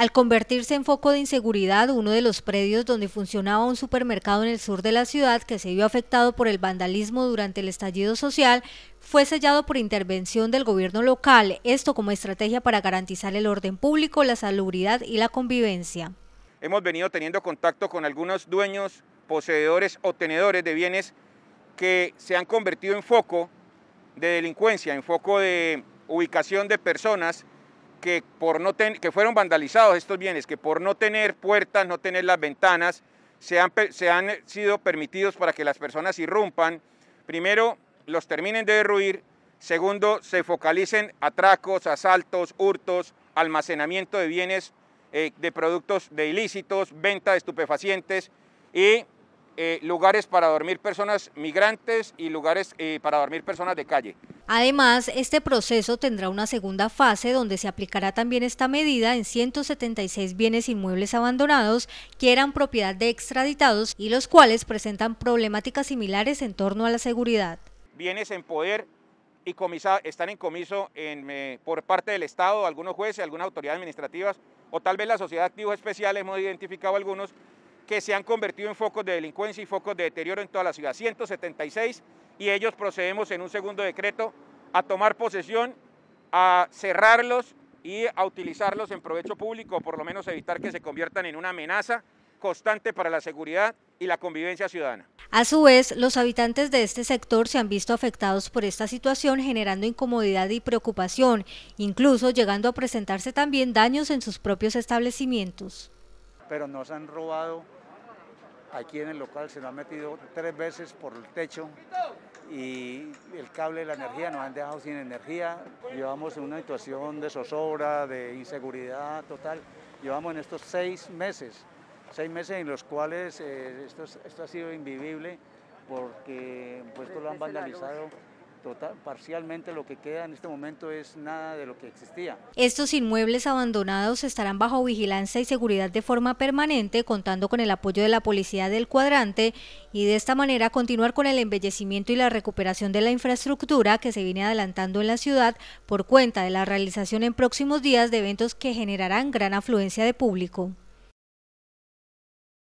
Al convertirse en foco de inseguridad, uno de los predios donde funcionaba un supermercado en el sur de la ciudad que se vio afectado por el vandalismo durante el estallido social, fue sellado por intervención del gobierno local, esto como estrategia para garantizar el orden público, la salubridad y la convivencia. Hemos venido teniendo contacto con algunos dueños, poseedores o tenedores de bienes que se han convertido en foco de delincuencia, en foco de ubicación de personas que, por no que fueron vandalizados estos bienes, que por no tener puertas, no tener las ventanas, se han, eh, sido permitidos para que las personas irrumpan. Primero, los terminen de derruir. Segundo, se focalicen atracos, asaltos, hurtos, almacenamiento de bienes, eh, de productos de ilícitos, venta de estupefacientes y eh, lugares para dormir personas migrantes y lugares para dormir personas de calle. Además, este proceso tendrá una segunda fase donde se aplicará también esta medida en 176 bienes inmuebles abandonados que eran propiedad de extraditados y los cuales presentan problemáticas similares en torno a la seguridad. Bienes en poder y están en comiso eh, por parte del Estado, algunos jueces, algunas autoridades administrativas o tal vez la Sociedad activo Activos Especiales, hemos identificado algunos que se han convertido en focos de delincuencia y focos de deterioro en toda la ciudad, 176, y ellos procedemos en un segundo decreto a tomar posesión, a cerrarlos y a utilizarlos en provecho público, o por lo menos evitar que se conviertan en una amenaza constante para la seguridad y la convivencia ciudadana. A su vez, los habitantes de este sector se han visto afectados por esta situación, generando incomodidad y preocupación, incluso llegando a presentarse también daños en sus propios establecimientos pero nos han robado aquí en el local, se nos han metido tres veces por el techo y el cable de la energía, nos han dejado sin energía, llevamos en una situación de zozobra, de inseguridad total, llevamos en estos seis meses, seis meses en los cuales eh, esto, ha sido invivible porque pues esto lo han vandalizado parcialmente lo que queda en este momento es nada de lo que existía. Estos inmuebles abandonados estarán bajo vigilancia y seguridad de forma permanente, contando con el apoyo de la policía del cuadrante y de esta manera continuar con el embellecimiento y la recuperación de la infraestructura que se viene adelantando en la ciudad por cuenta de la realización en próximos días de eventos que generarán gran afluencia de público.